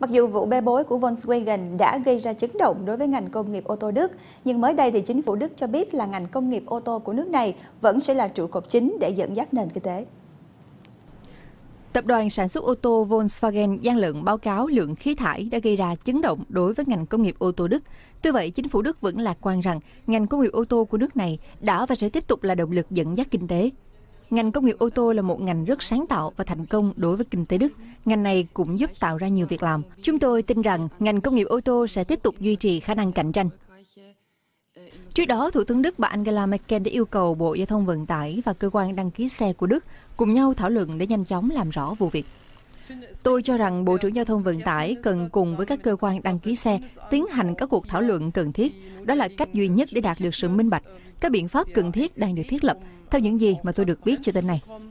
Mặc dù vụ bê bối của Volkswagen đã gây ra chấn động đối với ngành công nghiệp ô tô Đức, nhưng mới đây thì chính phủ Đức cho biết là ngành công nghiệp ô tô của nước này vẫn sẽ là trụ cột chính để dẫn dắt nền kinh tế. Tập đoàn sản xuất ô tô Volkswagen gian lận báo cáo lượng khí thải đã gây ra chấn động đối với ngành công nghiệp ô tô Đức. Tuy vậy, chính phủ Đức vẫn lạc quan rằng ngành công nghiệp ô tô của nước này đã và sẽ tiếp tục là động lực dẫn dắt kinh tế. Ngành công nghiệp ô tô là một ngành rất sáng tạo và thành công đối với kinh tế Đức. Ngành này cũng giúp tạo ra nhiều việc làm. Chúng tôi tin rằng ngành công nghiệp ô tô sẽ tiếp tục duy trì khả năng cạnh tranh. Trước đó, Thủ tướng Đức bà Angela Merkel đã yêu cầu Bộ Giao thông Vận tải và cơ quan đăng ký xe của Đức cùng nhau thảo luận để nhanh chóng làm rõ vụ việc. Tôi cho rằng Bộ trưởng Giao thông Vận tải cần cùng với các cơ quan đăng ký xe tiến hành các cuộc thảo luận cần thiết. Đó là cách duy nhất để đạt được sự minh bạch. Các biện pháp cần thiết đang được thiết lập, theo những gì mà tôi được biết cho tên này.